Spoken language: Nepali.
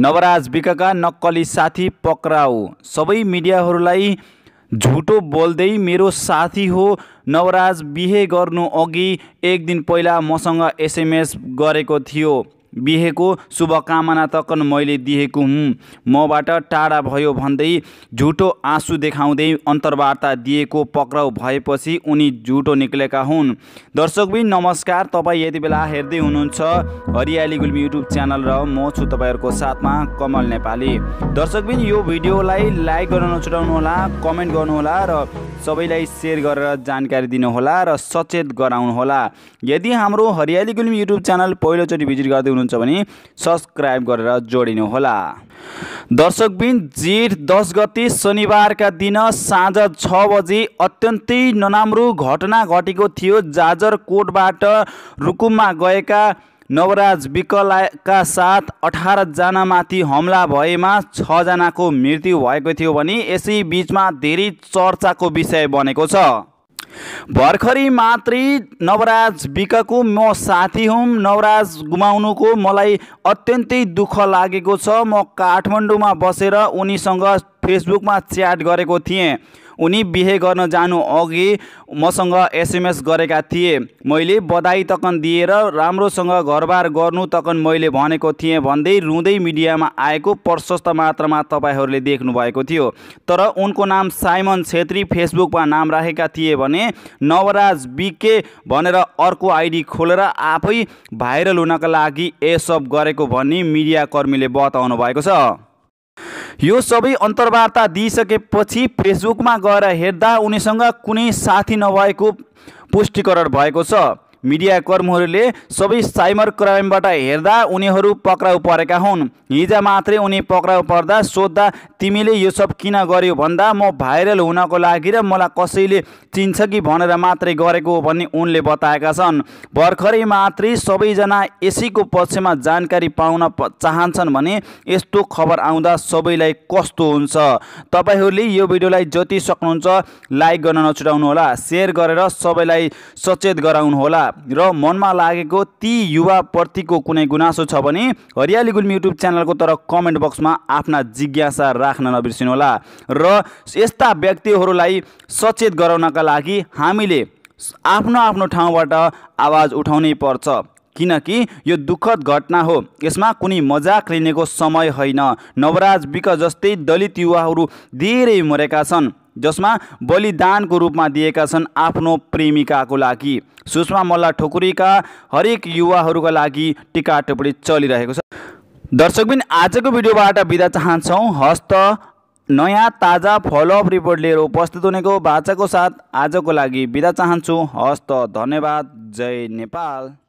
नवराज विकका नक्कली साथी पक्राउ सबै मिडियाहरूलाई झुटो बोल्दै मेरो साथी हो नवराज बिहे गर्नु अघि एक दिन पहिला मसँग एसएमएस गरेको थियो बिहेको शुभकामना तकन मैले दिएको हुँ मबाट टाढा भयो भन्दै झुटो आँसु देखाउँदै दे अन्तर्वार्ता दिएको पक्राउ भएपछि उनी झुटो निक्लेका हुन् दर्शकबिन नमस्कार तपाईँ यति बेला हेर्दै हुनुहुन्छ हरियाली गुल्मी युट्युब च्यानल र म छु तपाईँहरूको साथमा कमल नेपाली दर्शकबिन यो भिडियोलाई लाइक गर्न नछुटाउनुहोला कमेन्ट गर्नुहोला र सबैलाई सेयर गरेर जानकारी दिनुहोला र सचेत गराउनुहोला यदि हाम्रो हरियाली गुल्मी युट्युब च्यानल पहिलोचोटि भिजिट गर्दै हुनुहुन्छ हुनुहुन्छ भने सब्सक्राइब गरेर जोडिनुहोला दर्शकबिन जेठ दस गति शनिबारका दिन साँझ छ बजी अत्यन्तै नराम्रो घटना घटेको थियो जाजरकोटबाट रुकुममा गएका नवराज विकलाका साथ अठारजनामाथि हमला भएमा छजनाको मृत्यु भएको थियो भने यसै बिचमा धेरै चर्चाको विषय बनेको छ भर्खरी मात्री नवराज बिकको म साथी हुँ नवराज गुमाउनुको मलाई अत्यन्तै दुःख लागेको छ म काठमाडौँमा बसेर उनीसँग फेसबुकमा च्याट गरेको थिएँ उनी बिहे गर्न जानु अघि मसँग एसएमएस गरेका थिए मैले बधाई तकन दिएर राम्रोसँग घरबार गर्नु तकन मैले भनेको थिएँ भन्दै रुँदै मिडियामा आएको प्रशस्त मात्रामा तपाईँहरूले देख्नुभएको थियो तर उनको नाम साइमन छेत्री फेसबुकमा नाम राखेका थिए भने नवराज बिके भनेर अर्को आइडी खोलेर आफै भाइरल हुनका लागि यसब गरेको भनी मिडियाकर्मीले बताउनु भएको छ यो सबै अन्तर्वार्ता दिइसकेपछि फेसबुकमा गएर हेर्दा उनीसँग कुनै साथी नभएको पुष्टिकरण भएको छ मिडियाकर्मीहरूले सबै साइबर क्राइमबाट हेर्दा उनीहरू पक्राउ परेका हुन् हिजो मात्रै उनी पक्राउ पर्दा सोद्धा तिमीले यो सब किन गर्यो भन्दा म भाइरल हुनको लागि र मलाई कसैले चिन्छ कि भनेर मात्रै गरेको हो भन्ने उनले बताएका छन् भर्खरै मात्रै सबैजना एसीको पक्षमा जानकारी पाउन चाहन्छन् भने यस्तो खबर आउँदा सबैलाई कस्तो हुन्छ तपाईँहरूले यो भिडियोलाई जति सक्नुहुन्छ लाइक गर्न नछुटाउनुहोला सेयर गरेर सबैलाई सचेत गराउनुहोला र मनमा लागेको ती युवाप्रतिको कुनै गुनासो छ भने हरियाली गुल्मी युट्युब च्यानलको तर कमेन्ट बक्समा आफ्ना जिज्ञासा राख्न नबिर्सिनुहोला र यस्ता व्यक्तिहरूलाई सचेत गराउनका लागि हामीले आफ्नो आफ्नो ठाउँबाट आवाज उठाउनै पर्छ किनकि यो दुःखद घटना हो यसमा कुनै मजाक लिनेको समय होइन नवराज विक जस्तै दलित युवाहरू धेरै मरेका छन् जसमा बलिदानको रूपमा दिएका छन् आफ्नो प्रेमिकाको लागि सुषमा मल्ला ठोकुरीका हरेक युवाहरूका लागि टिका टिप्पणी चलिरहेको छ दर्शकबिन आजको भिडियोबाट बिदा चाहन्छौँ हस्त नयाँ ताजा फलोअप रिपोर्ट लिएर उपस्थित हुनेको बाचाको साथ आजको लागि बिदा चाहन्छु हस्त धन्यवाद जय नेपाल